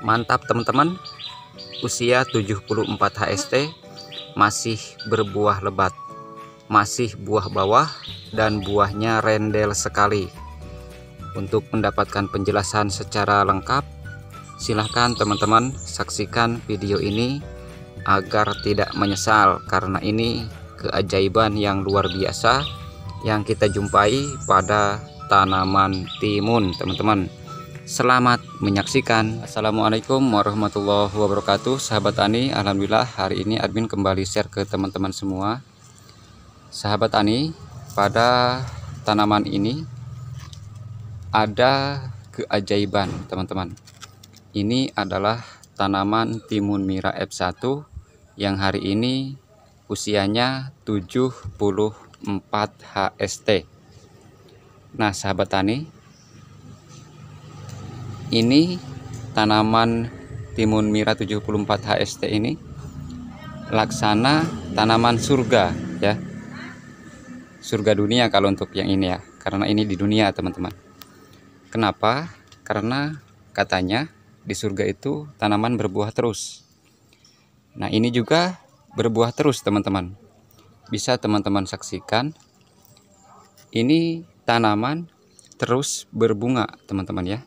mantap teman-teman usia 74 HST masih berbuah lebat masih buah bawah dan buahnya rendel sekali untuk mendapatkan penjelasan secara lengkap silahkan teman-teman saksikan video ini agar tidak menyesal karena ini keajaiban yang luar biasa yang kita jumpai pada tanaman timun teman-teman Selamat menyaksikan. Assalamualaikum warahmatullahi wabarakatuh. Sahabat Tani, alhamdulillah hari ini admin kembali share ke teman-teman semua. Sahabat Tani, pada tanaman ini ada keajaiban, teman-teman. Ini adalah tanaman timun mira F1 yang hari ini usianya 74 HST. Nah, sahabat tani, ini tanaman timun mira 74 HST ini laksana tanaman surga ya surga dunia kalau untuk yang ini ya karena ini di dunia teman-teman kenapa karena katanya di surga itu tanaman berbuah terus nah ini juga berbuah terus teman-teman bisa teman-teman saksikan ini tanaman terus berbunga teman-teman ya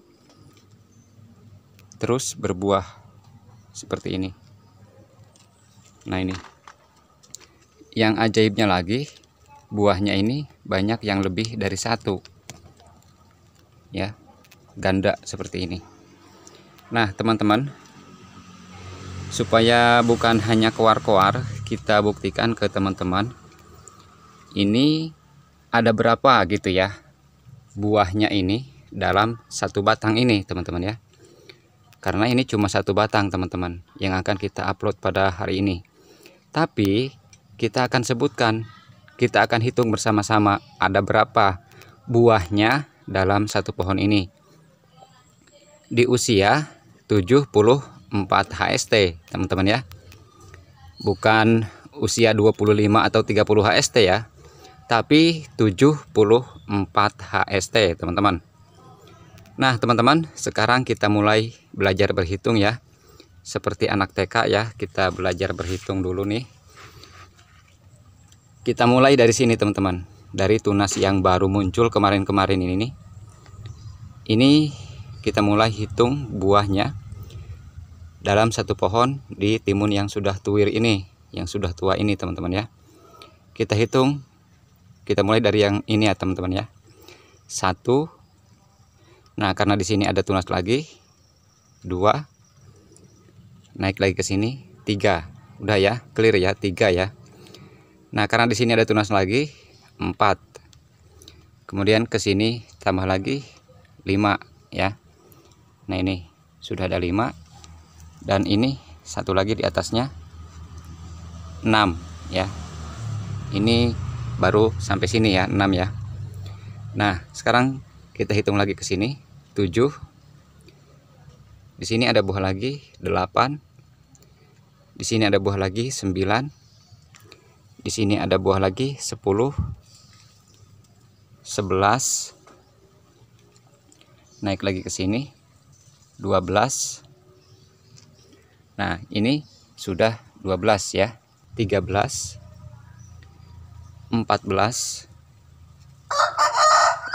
terus berbuah seperti ini nah ini yang ajaibnya lagi buahnya ini banyak yang lebih dari satu ya ganda seperti ini nah teman-teman supaya bukan hanya keluar-keluar kita buktikan ke teman-teman ini ada berapa gitu ya buahnya ini dalam satu batang ini teman-teman ya karena ini cuma satu batang teman-teman yang akan kita upload pada hari ini tapi kita akan sebutkan kita akan hitung bersama-sama ada berapa buahnya dalam satu pohon ini di usia 74 HST teman-teman ya bukan usia 25 atau 30 HST ya tapi 74 HST teman-teman Nah teman-teman sekarang kita mulai belajar berhitung ya Seperti anak TK ya kita belajar berhitung dulu nih Kita mulai dari sini teman-teman Dari tunas yang baru muncul kemarin-kemarin ini nih Ini kita mulai hitung buahnya Dalam satu pohon di timun yang sudah tuwir ini Yang sudah tua ini teman-teman ya Kita hitung Kita mulai dari yang ini ya teman-teman ya Satu Nah, karena di sini ada tunas lagi. Dua. Naik lagi ke sini. Tiga. Udah ya, clear ya. Tiga ya. Nah, karena di sini ada tunas lagi. Empat. Kemudian ke sini tambah lagi. Lima ya. Nah, ini sudah ada lima. Dan ini satu lagi di atasnya. Enam ya. Ini baru sampai sini ya, enam ya. Nah, sekarang kita hitung lagi ke sini 7 di sini ada buah lagi 8 di sini ada buah lagi 9 di sini ada buah lagi 10 11 naik lagi ke sini 12 nah ini sudah 12 ya 13 14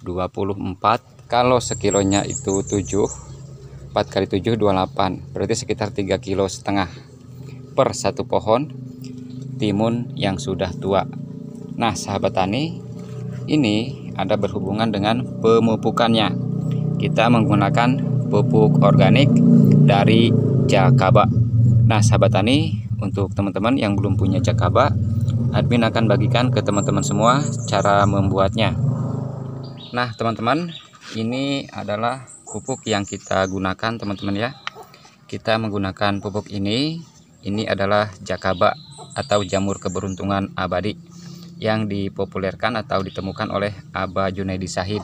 24 kalau sekilonya itu 7 4 kali 7 28 berarti sekitar 3 kilo setengah per satu pohon timun yang sudah tua nah sahabat tani ini ada berhubungan dengan pemupukannya kita menggunakan pupuk organik dari Jakaba nah sahabat tani untuk teman-teman yang belum punya Jakaba admin akan bagikan ke teman-teman semua cara membuatnya Nah teman-teman ini adalah pupuk yang kita gunakan teman-teman ya kita menggunakan pupuk ini ini adalah jakaba atau jamur keberuntungan abadi yang dipopulerkan atau ditemukan oleh Aba Junaidi Sahid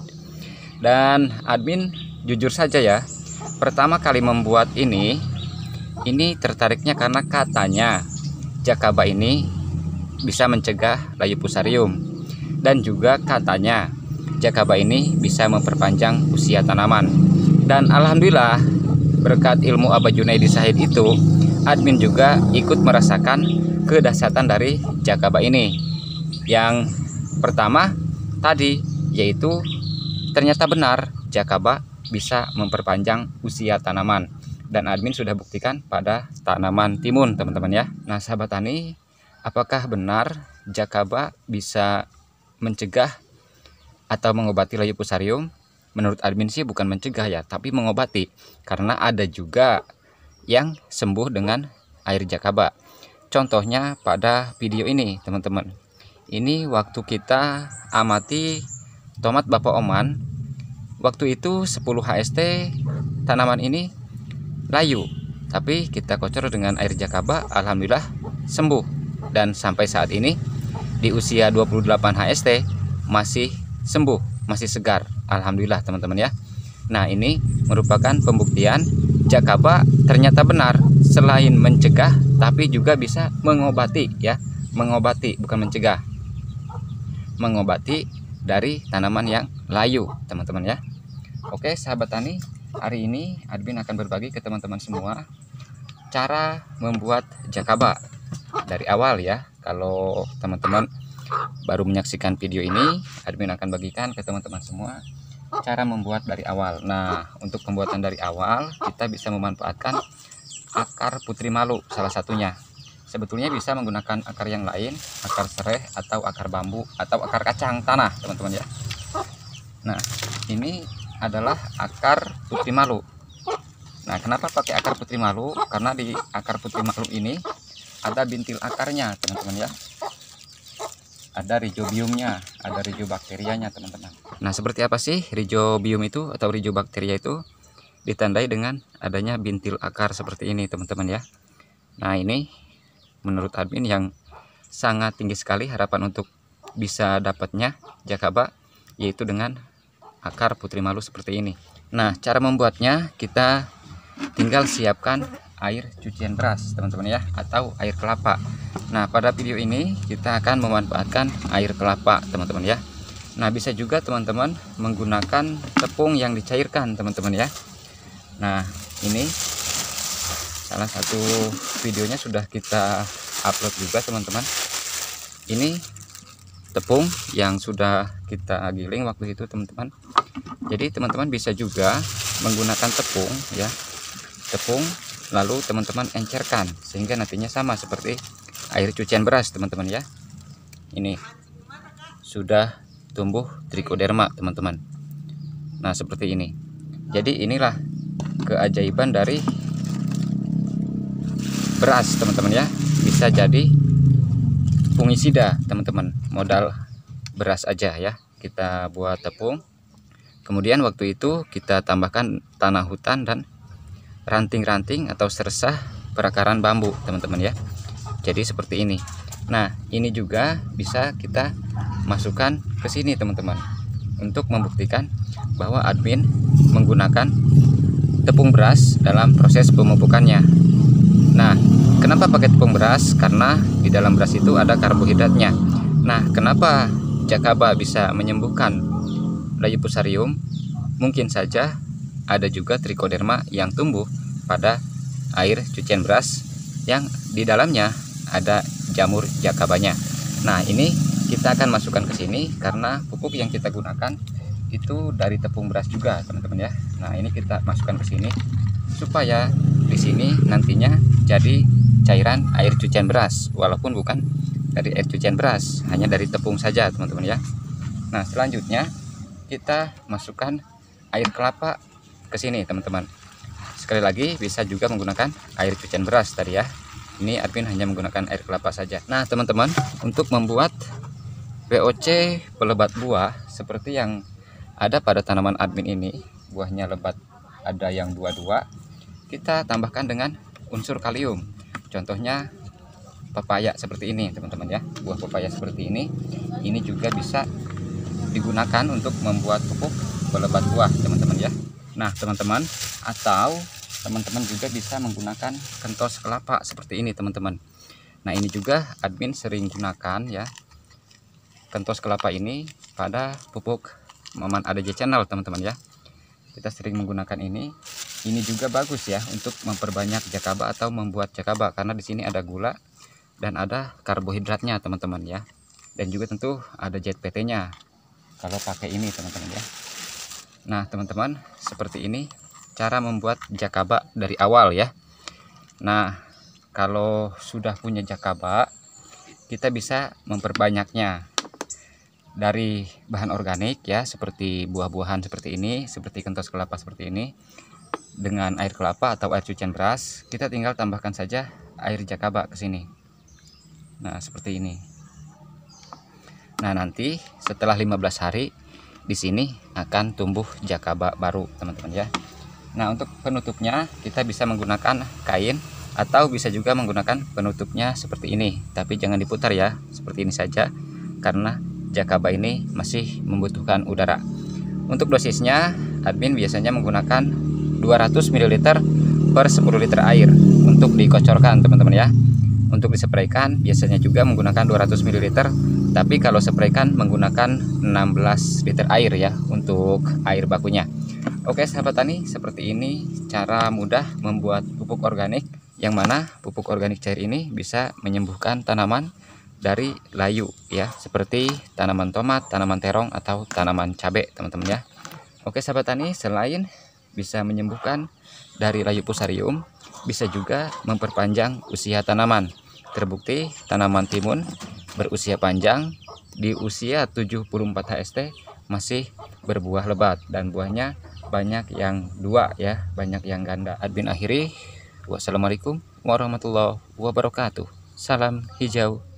dan admin jujur saja ya pertama kali membuat ini ini tertariknya karena katanya jakaba ini bisa mencegah layu pusarium dan juga katanya jakaba ini bisa memperpanjang usia tanaman. Dan alhamdulillah berkat ilmu Abah Junaidi Sahid itu, admin juga ikut merasakan kedahsyatan dari jakaba ini. Yang pertama tadi yaitu ternyata benar jakaba bisa memperpanjang usia tanaman dan admin sudah buktikan pada tanaman timun teman-teman ya. Nah sahabat tani apakah benar jakaba bisa mencegah atau mengobati layu pusarium? Menurut admin sih bukan mencegah ya, tapi mengobati. Karena ada juga yang sembuh dengan air jakaba. Contohnya pada video ini, teman-teman. Ini waktu kita amati tomat Bapak Oman. Waktu itu 10 HST tanaman ini layu, tapi kita kocor dengan air jakaba, alhamdulillah sembuh. Dan sampai saat ini di usia 28 HST masih sembuh, masih segar. Alhamdulillah teman-teman ya. Nah, ini merupakan pembuktian Jakaba ternyata benar selain mencegah tapi juga bisa mengobati ya, mengobati bukan mencegah. Mengobati dari tanaman yang layu, teman-teman ya. Oke, sahabat tani, hari ini admin akan berbagi ke teman-teman semua cara membuat Jakaba dari awal ya. Kalau teman-teman baru menyaksikan video ini, admin akan bagikan ke teman-teman semua cara membuat dari awal. Nah, untuk pembuatan dari awal, kita bisa memanfaatkan akar putri malu salah satunya. Sebetulnya bisa menggunakan akar yang lain, akar sereh atau akar bambu atau akar kacang tanah, teman-teman ya. Nah, ini adalah akar putri malu. Nah, kenapa pakai akar putri malu? Karena di akar putri malu ini ada bintil akarnya, teman-teman ya ada rhizobiumnya, ada rhizobakterianya, teman-teman. Nah seperti apa sih rhizobium itu atau rhizobakteria itu? Ditandai dengan adanya bintil akar seperti ini teman-teman ya. Nah ini menurut admin yang sangat tinggi sekali harapan untuk bisa dapatnya jakaba yaitu dengan akar putri malu seperti ini. Nah cara membuatnya kita tinggal siapkan air cucian beras teman-teman ya atau air kelapa nah pada video ini kita akan memanfaatkan air kelapa teman-teman ya nah bisa juga teman-teman menggunakan tepung yang dicairkan teman-teman ya nah ini salah satu videonya sudah kita upload juga teman-teman ini tepung yang sudah kita giling waktu itu teman-teman jadi teman-teman bisa juga menggunakan tepung ya tepung lalu teman-teman encerkan sehingga nantinya sama seperti air cucian beras teman-teman ya ini sudah tumbuh trichoderma teman-teman nah seperti ini jadi inilah keajaiban dari beras teman-teman ya bisa jadi fungisida teman-teman modal beras aja ya kita buat tepung kemudian waktu itu kita tambahkan tanah hutan dan ranting-ranting atau seresah perakaran bambu teman-teman ya jadi seperti ini nah ini juga bisa kita masukkan ke sini teman-teman untuk membuktikan bahwa admin menggunakan tepung beras dalam proses pemupukannya nah kenapa pakai tepung beras karena di dalam beras itu ada karbohidratnya nah kenapa jakaba bisa menyembuhkan layu pusarium mungkin saja ada juga trichoderma yang tumbuh pada air cucian beras yang di dalamnya ada jamur jakabanya. Nah, ini kita akan masukkan ke sini karena pupuk yang kita gunakan itu dari tepung beras juga, teman-teman ya. Nah, ini kita masukkan ke sini supaya di sini nantinya jadi cairan air cucian beras walaupun bukan dari air cucian beras, hanya dari tepung saja, teman-teman ya. Nah, selanjutnya kita masukkan air kelapa ke sini teman-teman sekali lagi bisa juga menggunakan air cucian beras tadi ya ini admin hanya menggunakan air kelapa saja nah teman-teman untuk membuat VOC pelebat buah seperti yang ada pada tanaman admin ini buahnya lebat ada yang dua-dua kita tambahkan dengan unsur kalium contohnya pepaya seperti ini teman-teman ya buah pepaya seperti ini ini juga bisa digunakan untuk membuat pupuk pelebat buah teman-teman nah teman-teman atau teman-teman juga bisa menggunakan kentos kelapa seperti ini teman-teman nah ini juga admin sering gunakan ya kentos kelapa ini pada pupuk Maman ADJ channel teman-teman ya kita sering menggunakan ini ini juga bagus ya untuk memperbanyak jakaba atau membuat jakaba karena di sini ada gula dan ada karbohidratnya teman-teman ya dan juga tentu ada pt nya kalau pakai ini teman-teman ya Nah teman-teman seperti ini cara membuat jakaba dari awal ya Nah kalau sudah punya jakaba kita bisa memperbanyaknya dari bahan organik ya seperti buah-buahan seperti ini seperti kentos kelapa seperti ini dengan air kelapa atau air cucian beras kita tinggal tambahkan saja air jakaba ke sini nah seperti ini nah nanti setelah 15 hari di sini akan tumbuh jakaba baru teman-teman ya nah untuk penutupnya kita bisa menggunakan kain atau bisa juga menggunakan penutupnya seperti ini tapi jangan diputar ya seperti ini saja karena jakaba ini masih membutuhkan udara untuk dosisnya admin biasanya menggunakan 200 ml per 10 liter air untuk dikocorkan teman-teman ya untuk disepraikan biasanya juga menggunakan 200 ml tapi kalau sepraikan menggunakan 16 liter air ya untuk air bakunya oke sahabat tani seperti ini cara mudah membuat pupuk organik yang mana pupuk organik cair ini bisa menyembuhkan tanaman dari layu ya seperti tanaman tomat tanaman terong atau tanaman cabai teman-teman ya oke sahabat tani selain bisa menyembuhkan dari layu pusarium bisa juga memperpanjang usia tanaman. Terbukti tanaman timun berusia panjang di usia 74 HST masih berbuah lebat dan buahnya banyak yang dua ya, banyak yang ganda. Admin akhiri. Wassalamualaikum warahmatullahi wabarakatuh. Salam hijau